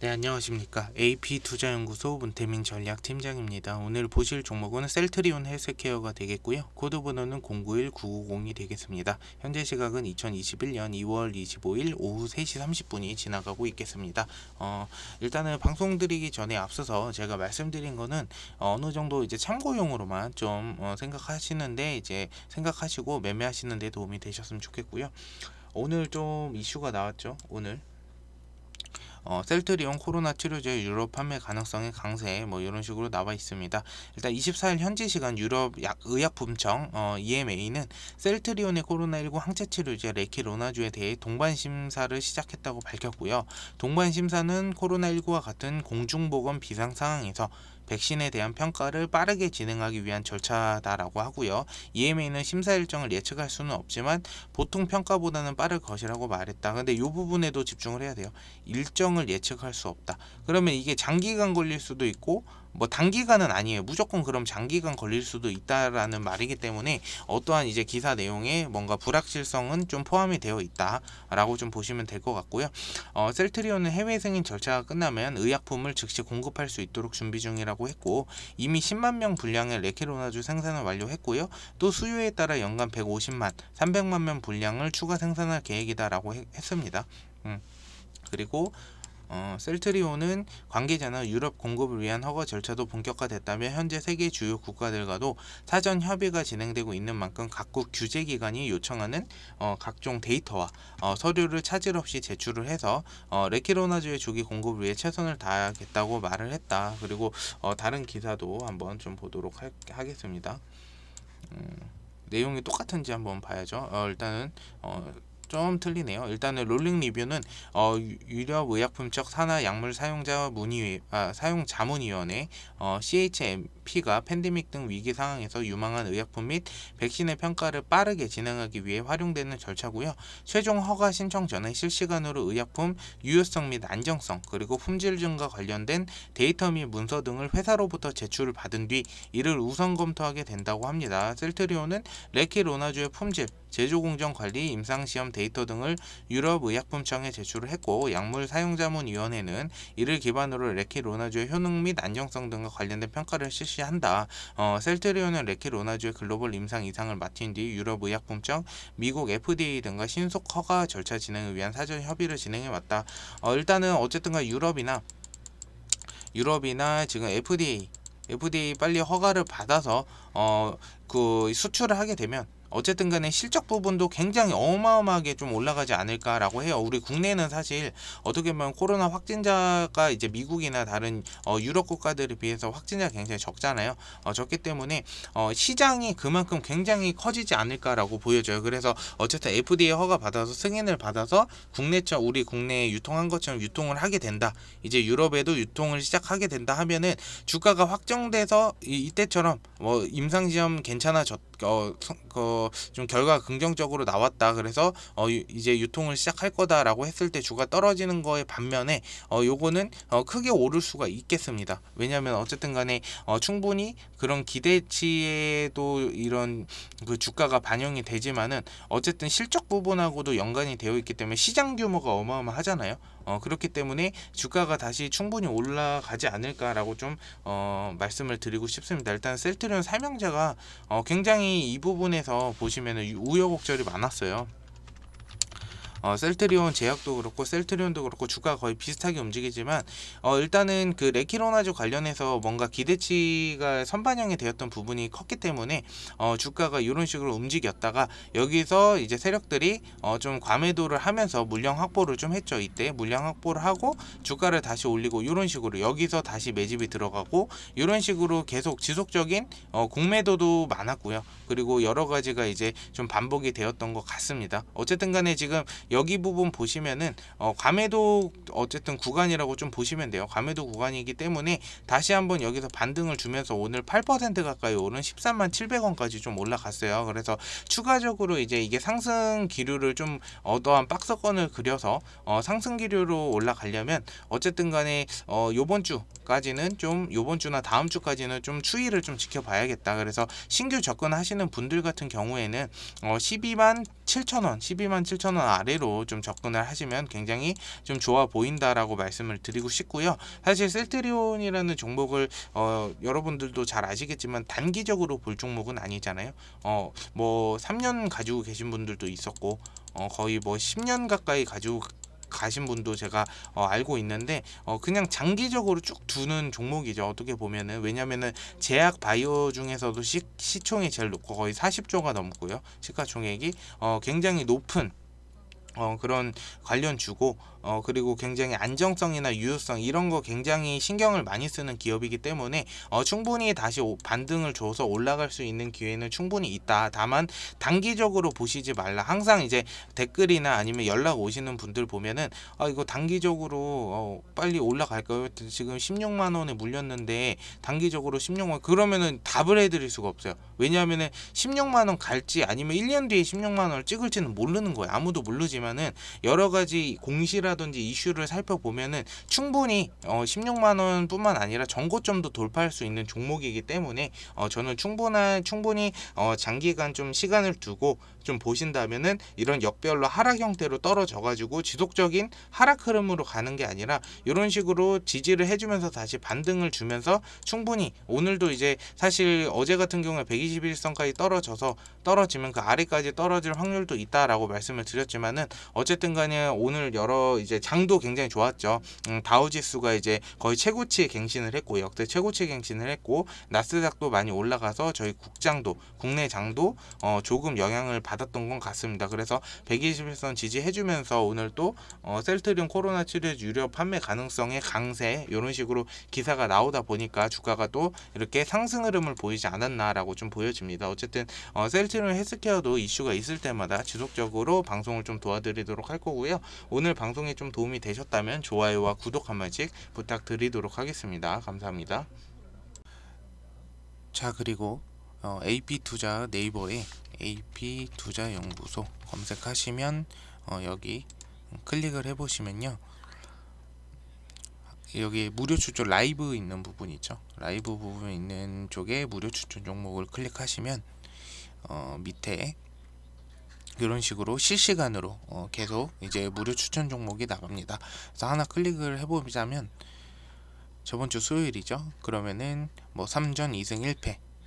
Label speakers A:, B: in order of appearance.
A: 네, 안녕하십니까. AP투자연구소 문태민 전략팀장입니다. 오늘 보실 종목은 셀트리온 헬스케어가 되겠고요. 코드번호는 091990이 되겠습니다. 현재 시각은 2021년 2월 25일 오후 3시 30분이 지나가고 있겠습니다. 어, 일단은 방송 드리기 전에 앞서서 제가 말씀드린 거는 어느 정도 이제 참고용으로만 좀 어, 생각하시는데 이제 생각하시고 매매하시는데 도움이 되셨으면 좋겠고요. 오늘 좀 이슈가 나왔죠. 오늘 어, 셀트리온 코로나 치료제 유럽 판매 가능성의 강세 뭐 이런 식으로 나와 있습니다. 일단 24일 현지 시간 유럽 약 의약품청 어, EMA는 셀트리온의 코로나19 항체 치료제 레키로나주에 대해 동반 심사를 시작했다고 밝혔고요. 동반 심사는 코로나19와 같은 공중보건 비상 상황에서 백신에 대한 평가를 빠르게 진행하기 위한 절차다라고 하고요. EMA는 심사 일정을 예측할 수는 없지만 보통 평가보다는 빠를 것이라고 말했다. 근데 이 부분에도 집중을 해야 돼요. 일정을 예측할 수 없다. 그러면 이게 장기간 걸릴 수도 있고 뭐 단기간은 아니에요. 무조건 그럼 장기간 걸릴 수도 있다라는 말이기 때문에 어떠한 이제 기사 내용에 뭔가 불확실성은 좀 포함이 되어 있다라고 좀 보시면 될 것 같고요. 어, 셀트리온은 해외 승인 절차가 끝나면 의약품을 즉시 공급할 수 있도록 준비 중이라고 했고 이미 10만 명 분량의 레케로나주 생산을 완료했고요. 또 수요에 따라 연간 150만, 300만 명 분량을 추가 생산할 계획이다라고 했습니다. 음. 그리고 어, 셀트리온은 관계자는 유럽 공급을 위한 허가 절차도 본격화됐다며 현재 세계 주요 국가들과도 사전 협의가 진행되고 있는 만큼 각국 규제 기관이 요청하는 어, 각종 데이터와 어, 서류를 차질 없이 제출을 해서 어, 레키로나주의 주기 공급을 위해 최선을 다하겠다고 말을 했다. 그리고 어, 다른 기사도 한번 좀 보도록 할, 하겠습니다. 음, 내용이 똑같은지 한번 봐야죠. 어, 일단은 좀 틀리네요. 일단은 롤링 리뷰는 어, 유럽의약품적 산하 약물 사용자 문의 아, 사용 자문위원회 어, CHM P가 팬데믹 등 위기 상황에서 유망한 의약품 및 백신의 평가를 빠르게 진행하기 위해 활용되는 절차고요. 최종 허가 신청 전에 실시간으로 의약품 유효성 및 안정성 그리고 품질 증가 관련된 데이터 및 문서 등을 회사로부터 제출을 받은 뒤 이를 우선 검토하게 된다고 합니다. 셀트리온은 레키로나주의 품질, 제조공정 관리, 임상시험 데이터 등을 유럽의약품청에 제출을 했고 약물 사용자문위원회는 이를 기반으로 레키로나주의 효능 및 안정성 등과 관련된 평가를 실시 실시한다. 어, 셀트리온은 레키 로나주의 글로벌 임상 이상을 맡은 뒤 유럽 의약품청, 미국 FDA 등과 신속 허가 절차 진행을 위한 사전 협의를 진행해 왔다. 어, 일단은 어쨌든가 유럽이나 유럽이나 지금 FDA FDA 빨리 허가를 받아서 어그 수출을 하게 되면 어쨌든 간에 실적 부분도 굉장히 어마어마하게 좀 올라가지 않을까라고 해요. 우리 국내는 사실 어떻게 보면 코로나 확진자가 이제 미국이나 다른 어, 유럽 국가들에 비해서 확진자가 굉장히 적잖아요. 어, 적기 때문에 어, 시장이 그만큼 굉장히 커지지 않을까라고 보여져요. 그래서 어쨌든 FDA 허가 받아서 승인을 받아서 국내처 우리 국내에 유통한 것처럼 유통을 하게 된다. 이제 유럽에도 유통을 시작하게 된다 하면은 주가가 확정돼서 이, 이때처럼 뭐 임상시험 괜찮아졌다. 어, 그 좀 결과가 긍정적으로 나왔다. 그래서 어, 이제 유통을 시작할 거다라고 했을 때 주가 떨어지는 거에 반면에 어, 요거는 어, 크게 오를 수가 있겠습니다. 왜냐하면 어쨌든 간에 어, 충분히 그런 기대치에도 이런 그 주가가 반영이 되지만은 어쨌든 실적 부분하고도 연관이 되어 있기 때문에 시장 규모가 어마어마하잖아요. 어, 그렇기 때문에 주가가 다시 충분히 올라가지 않을까라고 좀 어, 말씀을 드리고 싶습니다. 일단 셀트리온 삼형제가 어, 굉장히 이 부분에서 보시면 우여곡절이 많았어요. 어, 셀트리온 제약도 그렇고 셀트리온도 그렇고 주가 거의 비슷하게 움직이지만 어, 일단은 그 레키로나주 관련해서 뭔가 기대치가 선반영이 되었던 부분이 컸기 때문에 어, 주가가 이런 식으로 움직였다가 여기서 이제 세력들이 어, 좀 과매도를 하면서 물량 확보를 좀 했죠 이때 물량 확보를 하고 주가를 다시 올리고 이런 식으로 여기서 다시 매집이 들어가고 이런 식으로 계속 지속적인 어, 공매도도 많았고요 그리고 여러 가지가 이제 좀 반복이 되었던 것 같습니다 어쨌든 간에 지금 여기 부분 보시면은 어, 감에도 어쨌든 구간이라고 좀 보시면 돼요. 감에도 구간이기 때문에 다시 한번 여기서 반등을 주면서 오늘 8% 가까이 오른 13만 700원까지 좀 올라갔어요. 그래서 추가적으로 이제 이게 상승 기류를 좀 어떠한 박스권을 그려서 어, 상승 기류로 올라가려면 어쨌든 간에 어, 요번 주까지는 좀 요번 주나 다음 주까지는 좀 추이를 좀 지켜봐야겠다. 그래서 신규 접근하시는 분들 같은 경우에는 어, 12만 7,000원, 12만 7,000원 아래로 좀 접근을 하시면 굉장히 좀 좋아 보인다라고 말씀을 드리고 싶고요. 사실 셀트리온이라는 종목을 어, 여러분들도 잘 아시겠지만 단기적으로 볼 종목은 아니잖아요. 어, 뭐 3년 가지고 계신 분들도 있었고 어, 거의 뭐 10년 가까이 가지고 가신 분도 제가 어 알고 있는데 어 그냥 장기적으로 쭉 두는 종목이죠. 어떻게 보면은 왜냐면은 제약 바이오 중에서도 시, 총이 제일 높고 거의 40조가 넘고요. 시가총액이 어 굉장히 높은 어, 그런 관련 주고 어, 그리고 굉장히 안정성이나 유효성 이런 거 굉장히 신경을 많이 쓰는 기업이기 때문에 어, 충분히 다시 반등을 줘서 올라갈 수 있는 기회는 충분히 있다. 다만 단기적으로 보시지 말라. 항상 이제 댓글이나 아니면 연락 오시는 분들 보면은 아 이거 단기적으로 어, 빨리 올라갈까요? 지금 16만 원에 물렸는데 단기적으로 16만 원 그러면은 답을 해드릴 수가 없어요. 왜냐하면은 16만 원 갈지 아니면 1년 뒤에 16만 원을 찍을지는 모르는 거예요. 아무도 모르지. 있지만은 여러 가지 공시라든지 이슈를 살펴보면은 충분히 어 16만 원뿐만 아니라 전고점도 돌파할 수 있는 종목이기 때문에 어 저는 충분한 충분히 어 장기간 좀 시간을 두고 좀 보신다면은 이런 역별로 하락 형태로 떨어져 가지고 지속적인 하락 흐름으로 가는 게 아니라 이런 식으로 지지를 해주면서 다시 반등을 주면서 충분히 오늘도 이제 사실 어제 같은 경우에 121선까지 떨어져서 떨어지면 그 아래까지 떨어질 확률도 있다라고 말씀을 드렸지만은 어쨌든 간에 오늘 여러 이제 장도 굉장히 좋았죠. 음, 다우지수가 이제 거의 최고치에 갱신을 했고 역대 최고치에 갱신을 했고 나스닥도 많이 올라가서 저희 국장도 국내 장도 어, 조금 영향을 받 받았던 건 같습니다. 그래서 121선 지지해주면서 오늘 또 어, 셀트리온 코로나 치료 유료 판매 가능성의 강세 이런 식으로 기사가 나오다 보니까 주가가 또 이렇게 상승 흐름을 보이지 않았나라고 좀 보여집니다. 어쨌든 어, 셀트리온 헬스케어도 이슈가 있을 때마다 지속적으로 방송을 좀 도와드리도록 할 거고요. 오늘 방송에좀 도움이 되셨다면 좋아요와 구독 한 번씩 부탁드리도록 하겠습니다. 감사합니다. 자 그리고 어, AP 투자 네이버에 AP 투자연구소 검색하시면 어, 여기 클릭을 해보시면요. 여기 무료 추천 라이브 있는 부분 있죠. 라이브 부분 있는 쪽에 무료 추천 종목을 클릭하시면 어, 밑에 이런 식으로 실시간으로 어, 계속 이제 무료 추천 종목이 나갑니다. 그래서 하나 클릭을 해보자면 저번 주 수요일이죠. 그러면은 뭐 3전 2승 1패